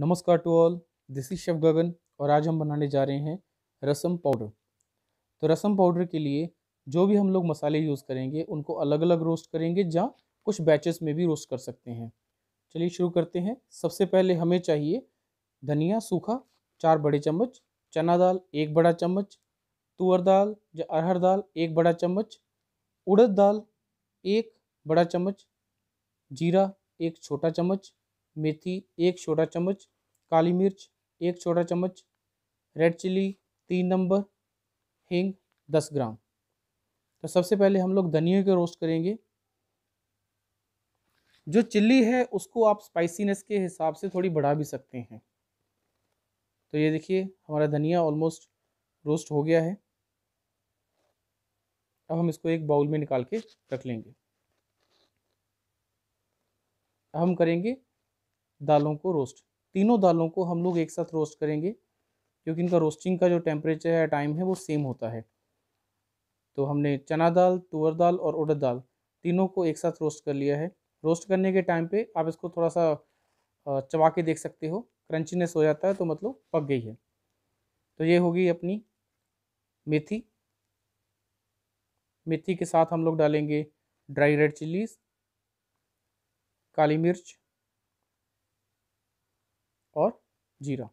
नमस्कार to all this is chef Gagan और आज हम बनाने जा रहे हैं रसम पाउडर तो रसम पाउडर के लिए जो भी हम लोग मसाले यूज़ करेंगे उनको अलग अलग रोस्ट करेंगे या कुछ बैचेस में भी रोस्ट कर सकते हैं चलिए शुरू करते हैं सबसे पहले हमें चाहिए धनिया सूखा चार बड़े चम्मच चना दाल एक बड़ा चम्मच तुअर दाल या अरहर दाल एक बड़ा चम्मच उड़द दाल एक बड़ा चम्मच जीरा एक छोटा चम्मच मेथी एक छोटा चम्मच काली मिर्च एक छोटा चम्मच रेड चिली तीन नंबर हींग दस ग्राम तो सबसे पहले हम लोग धनिए के रोस्ट करेंगे जो चिल्ली है उसको आप स्पाइसीनेस के हिसाब से थोड़ी बढ़ा भी सकते हैं तो ये देखिए हमारा धनिया ऑलमोस्ट रोस्ट हो गया है अब हम इसको एक बाउल में निकाल के रख लेंगे हम करेंगे दालों को रोस्ट तीनों दालों को हम लोग एक साथ रोस्ट करेंगे क्योंकि इनका रोस्टिंग का जो टेम्परेचर है टाइम है वो सेम होता है तो हमने चना दाल तुअर दाल और उड़द दाल तीनों को एक साथ रोस्ट कर लिया है रोस्ट करने के टाइम पे आप इसको थोड़ा सा चबा के देख सकते हो क्रंचीनेस हो जाता है तो मतलब पक गई है तो ये होगी अपनी मेथी मेथी के साथ हम लोग डालेंगे ड्राई रेड चिल्लीज काली मिर्च और जीरा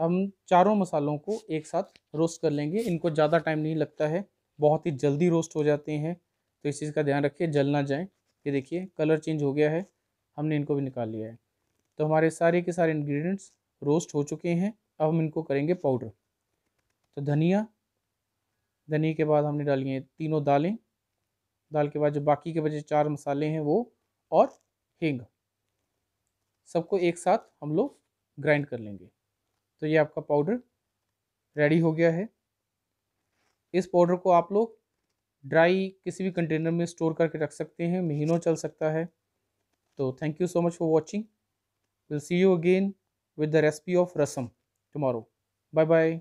हम चारों मसालों को एक साथ रोस्ट कर लेंगे इनको ज़्यादा टाइम नहीं लगता है बहुत ही जल्दी रोस्ट हो जाते हैं तो इस चीज़ का ध्यान रखिए जल ना जाए ये देखिए कलर चेंज हो गया है हमने इनको भी निकाल लिया है तो हमारे सारे के सारे इंग्रेडिएंट्स रोस्ट हो चुके हैं अब हम इनको करेंगे पाउडर तो धनिया धनिया के बाद हमने डाली हैं तीनों दालें दाल के बाद जो बाकी के बचे चार मसाले हैं वो और हींग सबको एक साथ हम लोग ग्राइंड कर लेंगे तो ये आपका पाउडर रेडी हो गया है इस पाउडर को आप लोग ड्राई किसी भी कंटेनर में स्टोर करके रख सकते हैं महीनों चल सकता है तो thank you so much for watching will see you again with the recipe of rasam tomorrow bye bye